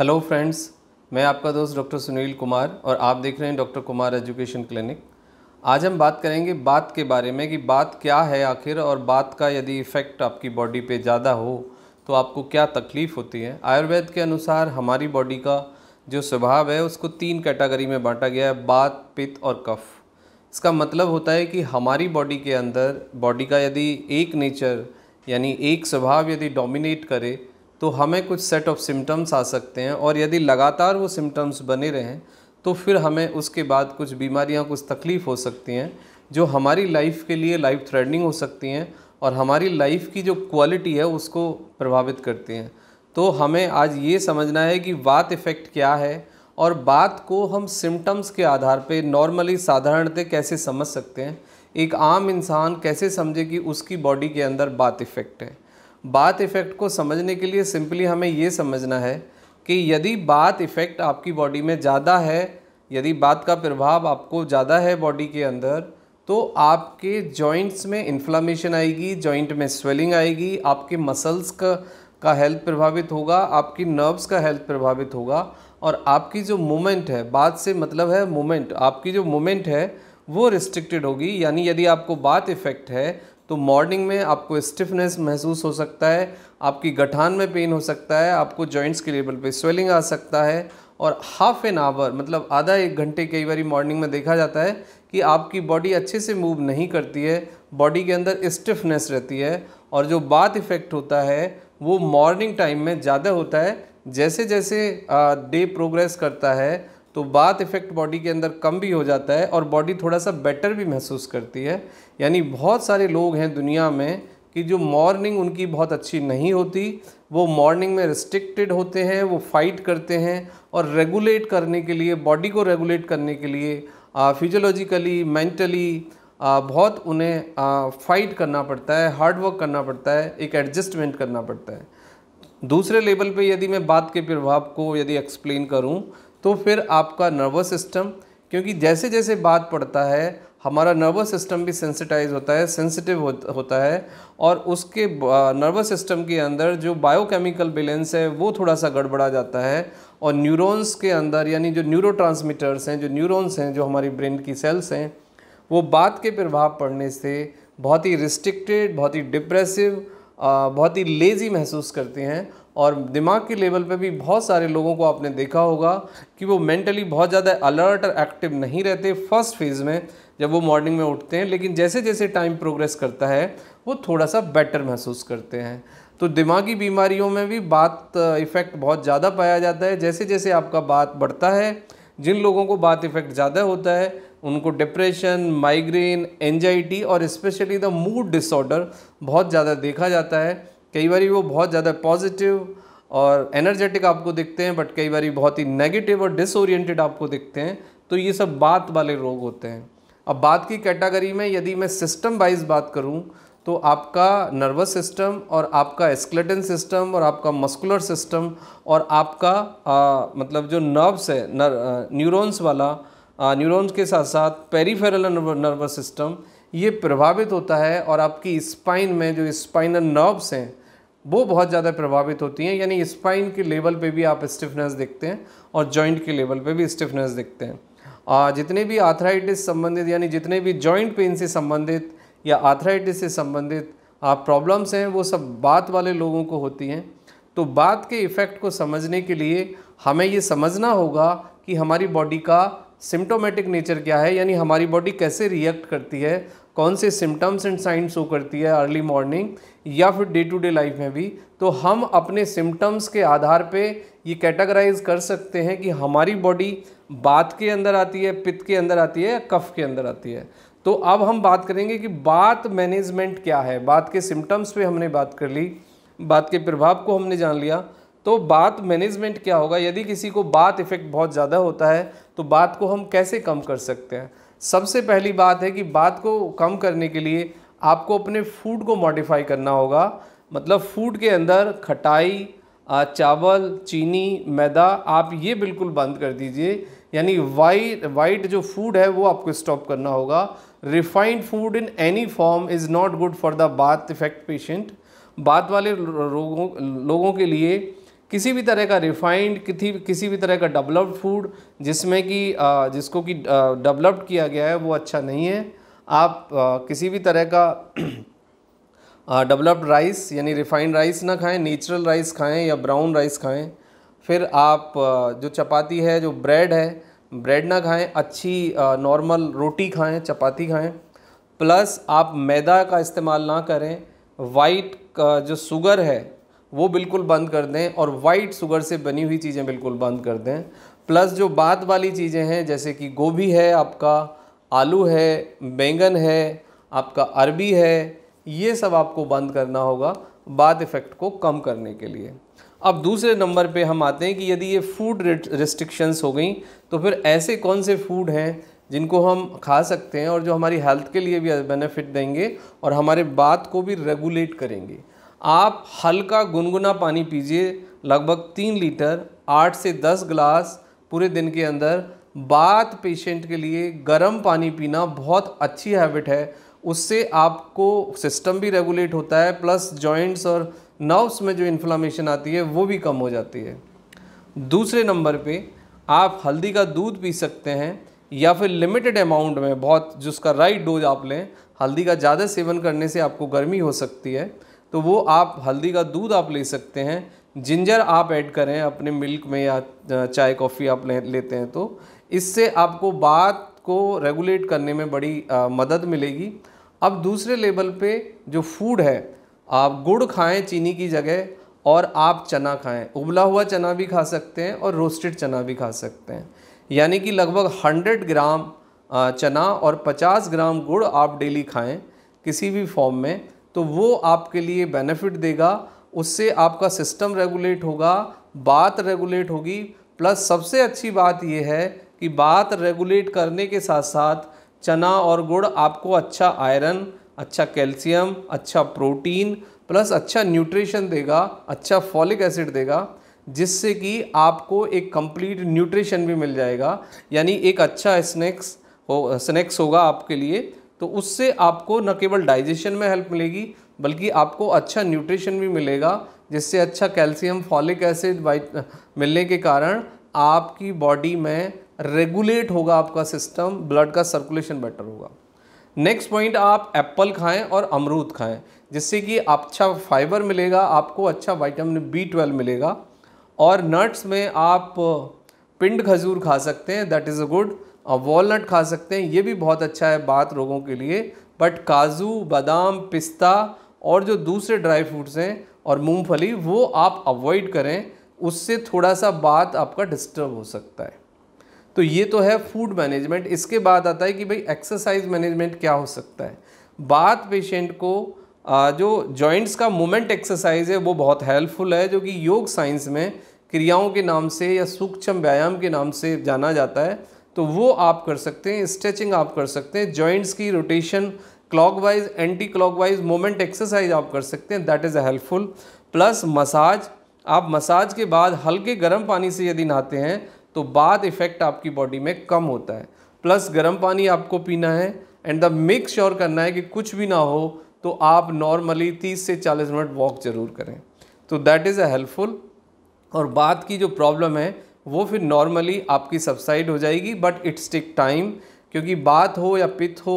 hello friends मैं आपका दोस्त डॉक्टर सुनील कुमार और आप देख रहे हैं डॉक्टर कुमार एजुकेशन क्लिनिक आज हम बात करेंगे बात के बारे में कि बात क्या है आखिर और बात का यदि इफ़ेक्ट आपकी बॉडी पे ज़्यादा हो तो आपको क्या तकलीफ़ होती है आयुर्वेद के अनुसार हमारी बॉडी का जो स्वभाव है उसको तीन कैटेगरी में बांटा गया है बात पित्त और कफ इसका मतलब होता है कि हमारी बॉडी के अंदर बॉडी का यदि एक नेचर यानी एक स्वभाव यदि डोमिनेट करे तो हमें कुछ सेट ऑफ सिम्टम्स आ सकते हैं और यदि लगातार वो सिम्टम्स बने रहें तो फिर हमें उसके बाद कुछ बीमारियां कुछ तकलीफ़ हो सकती हैं जो हमारी लाइफ के लिए लाइफ थ्रेडनिंग हो सकती हैं और हमारी लाइफ की जो क्वालिटी है उसको प्रभावित करती हैं तो हमें आज ये समझना है कि बात इफ़ेक्ट क्या है और बात को हम सिम्टम्स के आधार पे नॉर्मली साधारणतः कैसे समझ सकते हैं एक आम इंसान कैसे समझे कि उसकी बॉडी के अंदर बात इफ़ेक्ट है बात इफ़ेक्ट को समझने के लिए सिंपली हमें ये समझना है कि यदि बात इफ़ेक्ट आपकी बॉडी में ज़्यादा है यदि बात का प्रभाव आपको ज़्यादा है बॉडी के अंदर तो आपके जॉइंट्स में इन्फ्लामेशन आएगी जॉइंट में स्वेलिंग आएगी आपके मसल्स का का हेल्थ प्रभावित होगा आपकी नर्व्स का हेल्थ प्रभावित होगा और आपकी जो मूवमेंट है बात से मतलब है मूवमेंट आपकी जो मूवमेंट है वो रिस्ट्रिक्टेड होगी यानी यदि आपको बात इफ़ेक्ट है तो मॉर्निंग में आपको स्टिफनेस महसूस हो सकता है आपकी गठान में पेन हो सकता है आपको जॉइंट्स के लेवल पे स्वेलिंग आ सकता है और हाफ एन आवर मतलब आधा एक घंटे कई बार मॉर्निंग में देखा जाता है कि आपकी बॉडी अच्छे से मूव नहीं करती है बॉडी के अंदर स्टिफनेस रहती है और जो बात इफ़ेक्ट होता है वो मॉर्निंग टाइम में ज़्यादा होता है जैसे जैसे डे प्रोग्रेस करता है तो बात इफ़ेक्ट बॉडी के अंदर कम भी हो जाता है और बॉडी थोड़ा सा बेटर भी महसूस करती है यानी बहुत सारे लोग हैं दुनिया में कि जो मॉर्निंग उनकी बहुत अच्छी नहीं होती वो मॉर्निंग में रिस्ट्रिक्टेड होते हैं वो फाइट करते हैं और रेगुलेट करने के लिए बॉडी को रेगुलेट करने के लिए फिजियोलॉजिकली मेंटली बहुत उन्हें आ, फाइट करना पड़ता है हार्ड वर्क करना पड़ता है एक एडजस्टमेंट करना पड़ता है दूसरे लेवल पे यदि मैं बात के प्रभाव को यदि एक्सप्लेन करूं तो फिर आपका नर्वस सिस्टम क्योंकि जैसे जैसे बात पड़ता है हमारा नर्वस सिस्टम भी सेंसिटाइज होता है सेंसिटिव होता है और उसके नर्वस सिस्टम के अंदर जो बायोकेमिकल बैलेंस है वो थोड़ा सा गड़बड़ा जाता है और न्यूरॉन्स के अंदर यानी जो न्यूरो हैं जो न्यूरॉन्स हैं जो हमारी ब्रेन की सेल्स हैं वो बात के प्रभाव पड़ने से बहुत ही रिस्ट्रिक्टेड बहुत ही डिप्रेसिव बहुत ही लेज़ी महसूस करते हैं और दिमाग के लेवल पे भी बहुत सारे लोगों को आपने देखा होगा कि वो मेंटली बहुत ज़्यादा अलर्ट और एक्टिव नहीं रहते फर्स्ट फेज़ में जब वो मॉर्निंग में उठते हैं लेकिन जैसे जैसे टाइम प्रोग्रेस करता है वो थोड़ा सा बेटर महसूस करते हैं तो दिमागी बीमारियों में भी बात इफ़ेक्ट बहुत ज़्यादा पाया जाता है जैसे जैसे आपका बात बढ़ता है जिन लोगों को बात इफ़ेक्ट ज़्यादा होता है उनको डिप्रेशन माइग्रेन एनजाइटी और स्पेशली द मूड डिसऑर्डर बहुत ज़्यादा देखा जाता है कई बार वो बहुत ज़्यादा पॉजिटिव और एनर्जेटिक आपको दिखते हैं बट कई बार बहुत ही नेगेटिव और डिसोरिएंटेड आपको दिखते हैं तो ये सब बात वाले रोग होते हैं अब बात की कैटेगरी में यदि मैं सिस्टम वाइज बात करूँ तो आपका नर्वस सिस्टम और आपका एस्केलेटन सिस्टम और आपका मस्कुलर सिस्टम और आपका आ, मतलब जो नर्व्स है नर, न्यूरॉन्स वाला न्यूरॉन्स के साथ साथ पेरीफेरल नर्वस सिस्टम ये प्रभावित होता है और आपकी स्पाइन में जो स्पाइनल नर्व्स हैं वो बहुत ज़्यादा प्रभावित होती हैं यानी स्पाइन के लेवल पे भी आप स्टिफनेस देखते हैं और जॉइंट के लेवल पे भी स्टिफनेस देखते हैं आ, जितने भी आर्थराइटिस संबंधित यानी जितने भी जॉइंट पेन से संबंधित या आर्थराइटिस से संबंधित आप प्रॉब्लम्स हैं वो सब बात वाले लोगों को होती हैं तो बात के इफ़ेक्ट को समझने के लिए हमें ये समझना होगा कि हमारी बॉडी का सिम्टोमेटिक नेचर क्या है यानी हमारी बॉडी कैसे रिएक्ट करती है कौन से सिम्टम्स एंड साइंस शो करती है अर्ली मॉर्निंग या फिर डे टू डे लाइफ में भी तो हम अपने सिम्टम्स के आधार पे ये कैटेगराइज कर सकते हैं कि हमारी बॉडी बात के अंदर आती है पित्त के अंदर आती है या कफ के अंदर आती है तो अब हम बात करेंगे कि बात मैनेजमेंट क्या है बात के सिम्टम्स पे हमने बात कर ली बात के प्रभाव को हमने जान लिया तो बात मैनेजमेंट क्या होगा यदि किसी को बात इफ़ेक्ट बहुत ज़्यादा होता है तो बात को हम कैसे कम कर सकते हैं सबसे पहली बात है कि बात को कम करने के लिए आपको अपने फूड को मॉडिफाई करना होगा मतलब फूड के अंदर खटाई चावल चीनी मैदा आप ये बिल्कुल बंद कर दीजिए यानी वाइट वाइट जो फूड है वो आपको स्टॉप करना होगा refined food in any form is not good for the vata effect patient बात वाले लोगों लोगों के लिए किसी भी तरह का रिफाइंड किसी किसी भी तरह का डेवलप्ड फूड जिसमें कि जिसको कि डेवलप्ड किया गया है वो अच्छा नहीं है आप किसी भी तरह का डेवलप्ड राइस यानी रिफाइंड राइस ना खाएं नेचुरल राइस खाएं या ब्राउन राइस खाएं फिर आप जो चपाती है जो ब्रेड है ब्रेड ना खाएं अच्छी नॉर्मल रोटी खाएं चपाती खाएं प्लस आप मैदा का इस्तेमाल ना करें वाइट का जो शुगर है वो बिल्कुल बंद कर दें और वाइट शुगर से बनी हुई चीज़ें बिल्कुल बंद कर दें प्लस जो बात वाली चीज़ें हैं जैसे कि गोभी है आपका आलू है बैंगन है आपका अरबी है ये सब आपको बंद करना होगा बात इफ़ेक्ट को कम करने के लिए अब दूसरे नंबर पे हम आते हैं कि यदि ये फूड रिस्ट्रिक्शंस हो गई तो फिर ऐसे कौन से फूड हैं जिनको हम खा सकते हैं और जो हमारी हेल्थ के लिए भी बेनिफिट देंगे और हमारे बात को भी रेगुलेट करेंगे आप हल्का गुनगुना पानी पीजिए लगभग तीन लीटर आठ से दस गिलास पूरे दिन के अंदर बात पेशेंट के लिए गर्म पानी पीना बहुत अच्छी हैबिट है उससे आपको सिस्टम भी रेगुलेट होता है प्लस जॉइंट्स और नर्व्स में जो इन्फ्लामेशन आती है वो भी कम हो जाती है दूसरे नंबर पे आप हल्दी का दूध पी सकते हैं या फिर लिमिटेड अमाउंट में बहुत जिसका राइट डोज आप लें हल्दी का ज़्यादा सेवन करने से आपको गर्मी हो सकती है तो वो आप हल्दी का दूध आप ले सकते हैं जिंजर आप ऐड करें अपने मिल्क में या चाय कॉफ़ी आप ले, लेते हैं तो इससे आपको बात को रेगुलेट करने में बड़ी आ, मदद मिलेगी अब दूसरे लेवल पे जो फूड है आप गुड़ खाएं चीनी की जगह और आप चना खाएं उबला हुआ चना भी खा सकते हैं और रोस्टेड चना भी खा सकते हैं यानी कि लगभग 100 ग्राम चना और 50 ग्राम गुड़ आप डेली खाएं किसी भी फॉर्म में तो वो आपके लिए बेनिफिट देगा उससे आपका सिस्टम रेगुलेट होगा बात रेगुलेट होगी प्लस सबसे अच्छी बात यह है कि बात रेगुलेट करने के साथ साथ चना और गुड़ आपको अच्छा आयरन अच्छा कैल्शियम अच्छा प्रोटीन प्लस अच्छा न्यूट्रिशन देगा अच्छा फॉलिक एसिड देगा जिससे कि आपको एक कंप्लीट न्यूट्रिशन भी मिल जाएगा यानी एक अच्छा स्नैक्स हो स्नैक्स होगा आपके लिए तो उससे आपको न केवल डाइजेशन में हेल्प मिलेगी बल्कि आपको अच्छा न्यूट्रिशन भी मिलेगा जिससे अच्छा कैल्शियम फॉलिक एसिड मिलने के कारण आपकी बॉडी में रेगुलेट होगा आपका सिस्टम ब्लड का सर्कुलेशन बेटर होगा नेक्स्ट पॉइंट आप एप्पल खाएं और अमरूद खाएं जिससे कि अच्छा फाइबर मिलेगा आपको अच्छा वाइटामिन बी ट्वेल्व मिलेगा और नट्स में आप पिंड खजूर खा सकते हैं दैट इज़ अ गुड और वॉलनट खा सकते हैं ये भी बहुत अच्छा है बात रोगों के लिए बट काजू बादाम पिस्ता और जो दूसरे ड्राई फ्रूट्स हैं और मूंगफली वो आप अवॉइड करें उससे थोड़ा सा बात आपका डिस्टर्ब हो सकता है तो ये तो है फूड मैनेजमेंट इसके बाद आता है कि भाई एक्सरसाइज मैनेजमेंट क्या हो सकता है बात पेशेंट को जो जॉइंट्स का मोमेंट एक्सरसाइज है वो बहुत हेल्पफुल है जो कि योग साइंस में क्रियाओं के नाम से या सूक्ष्म व्यायाम के नाम से जाना जाता है तो वो आप कर सकते हैं स्ट्रेचिंग आप कर सकते हैं जॉइंट्स की rotation clockwise anti clockwise movement exercise आप कर सकते हैं that is a helpful plus massage आप मसाज के बाद हल्के गर्म पानी से यदि नहाते हैं तो बाद इफ़ेक्ट आपकी बॉडी में कम होता है प्लस गर्म पानी आपको पीना है एंड द मेक श्योर करना है कि कुछ भी ना हो तो आप नॉर्मली 30 से 40 मिनट वॉक ज़रूर करें तो दैट इज़ अ हेल्पफुल और बात की जो प्रॉब्लम है वो फिर नॉर्मली आपकी सबसाइड हो जाएगी बट इट्स टिक टाइम क्योंकि बात हो या पित हो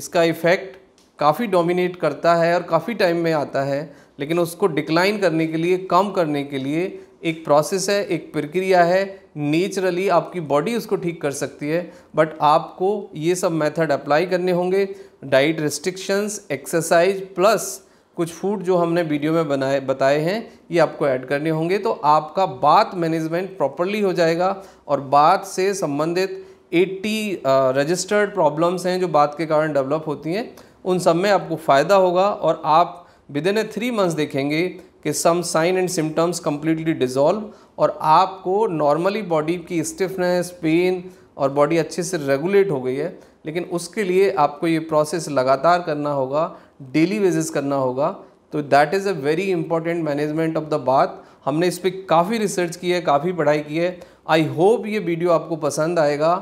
इसका इफ़ेक्ट काफ़ी डोमिनेट करता है और काफ़ी टाइम में आता है लेकिन उसको डिक्लाइन करने के लिए कम करने के लिए एक प्रोसेस है एक प्रक्रिया है नेचुरली आपकी बॉडी उसको ठीक कर सकती है बट आपको ये सब मेथड अप्लाई करने होंगे डाइट रिस्ट्रिक्शंस एक्सरसाइज प्लस कुछ फूड जो हमने वीडियो में बनाए बताए हैं ये आपको ऐड करने होंगे तो आपका बात मैनेजमेंट प्रॉपरली हो जाएगा और बात से संबंधित 80 रजिस्टर्ड प्रॉब्लम्स हैं जो बात के कारण डेवलप होती हैं उन सब में आपको फ़ायदा होगा और आप within a three months देखेंगे कि some sign and symptoms completely dissolve और आपको नॉर्मली बॉडी की स्टिफनेस पेन और बॉडी अच्छे से रेगुलेट हो गई है लेकिन उसके लिए आपको ये प्रोसेस लगातार करना होगा डेली बेसिस करना होगा तो that is a very important management of the बात हमने इस पर काफ़ी रिसर्च की है काफ़ी पढ़ाई की है आई होप ये वीडियो आपको पसंद आएगा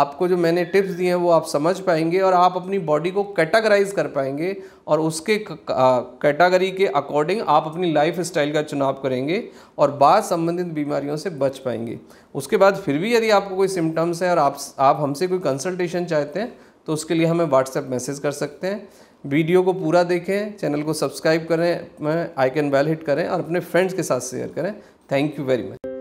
आपको जो मैंने टिप्स दिए हैं वो आप समझ पाएंगे और आप अपनी बॉडी को कैटागराइज कर पाएंगे और उसके कैटागरी के अकॉर्डिंग आप अपनी लाइफ स्टाइल का चुनाव करेंगे और बाद संबंधित बीमारियों से बच पाएंगे उसके बाद फिर भी यदि आपको कोई सिम्टम्स हैं और आप आप हमसे कोई कंसल्टेशन चाहते हैं तो उसके लिए हमें व्हाट्सएप मैसेज कर सकते हैं वीडियो को पूरा देखें चैनल को सब्सक्राइब करें आइकन बेल हिट करें और अपने फ्रेंड्स के साथ शेयर करें थैंक यू वेरी मच